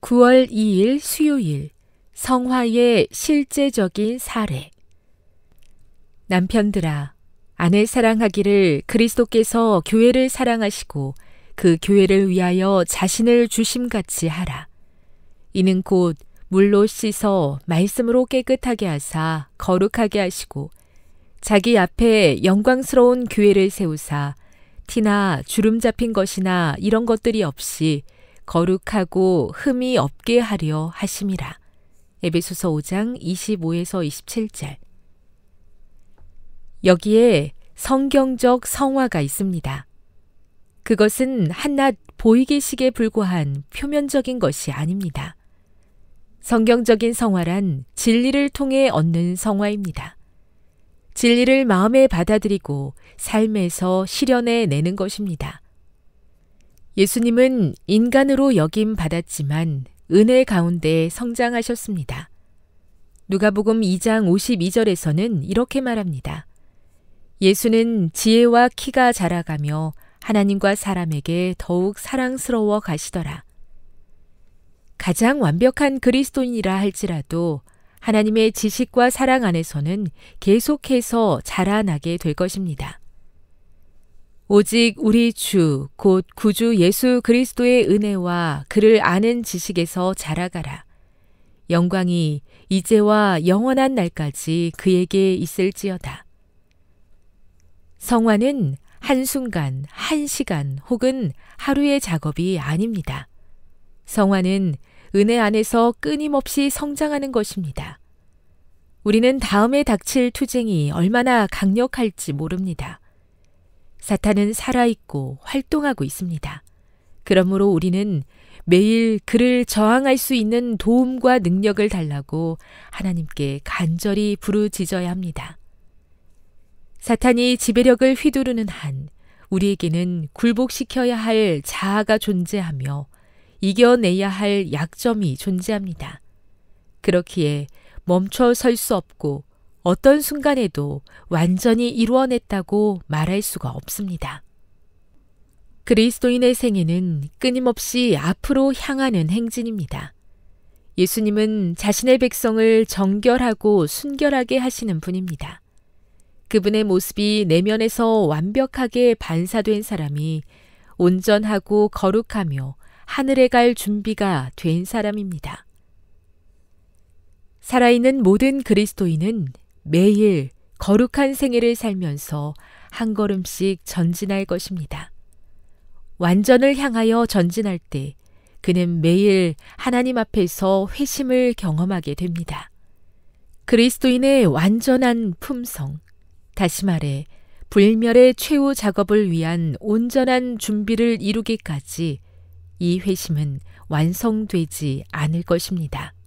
9월 2일 수요일 성화의 실제적인 사례 남편들아 아내 사랑하기를 그리스도께서 교회를 사랑하시고 그 교회를 위하여 자신을 주심같이 하라. 이는 곧 물로 씻어 말씀으로 깨끗하게 하사 거룩하게 하시고 자기 앞에 영광스러운 교회를 세우사 티나 주름 잡힌 것이나 이런 것들이 없이 거룩하고 흠이 없게 하려 하심이라. 에베소서 5장 25에서 27절. 여기에 성경적 성화가 있습니다. 그것은 한낱 보이기식에 불과한 표면적인 것이 아닙니다. 성경적인 성화란 진리를 통해 얻는 성화입니다. 진리를 마음에 받아들이고 삶에서 실현해 내는 것입니다. 예수님은 인간으로 여김 받았지만 은혜 가운데 성장하셨습니다. 누가복음 2장 52절에서는 이렇게 말합니다. 예수는 지혜와 키가 자라가며 하나님과 사람에게 더욱 사랑스러워 가시더라. 가장 완벽한 그리스도인이라 할지라도 하나님의 지식과 사랑 안에서는 계속해서 자라나게 될 것입니다. 오직 우리 주, 곧 구주 예수 그리스도의 은혜와 그를 아는 지식에서 자라가라. 영광이 이제와 영원한 날까지 그에게 있을지어다. 성화는 한순간, 한시간 혹은 하루의 작업이 아닙니다. 성화는 은혜 안에서 끊임없이 성장하는 것입니다. 우리는 다음에 닥칠 투쟁이 얼마나 강력할지 모릅니다. 사탄은 살아있고 활동하고 있습니다. 그러므로 우리는 매일 그를 저항할 수 있는 도움과 능력을 달라고 하나님께 간절히 부르짖어야 합니다. 사탄이 지배력을 휘두르는 한 우리에게는 굴복시켜야 할 자아가 존재하며 이겨내야 할 약점이 존재합니다. 그렇기에 멈춰 설 수 없고 어떤 순간에도 완전히 이루어냈다고 말할 수가 없습니다. 그리스도인의 생애는 끊임없이 앞으로 향하는 행진입니다. 예수님은 자신의 백성을 정결하고 순결하게 하시는 분입니다. 그분의 모습이 내면에서 완벽하게 반사된 사람이 온전하고 거룩하며 하늘에 갈 준비가 된 사람입니다. 살아있는 모든 그리스도인은 매일 거룩한 생애를 살면서 한 걸음씩 전진할 것입니다. 완전을 향하여 전진할 때 그는 매일 하나님 앞에서 회심을 경험하게 됩니다. 그리스도인의 완전한 품성, 다시 말해 불멸의 최후 작업을 위한 온전한 준비를 이루기까지 이 회심은 완성되지 않을 것입니다.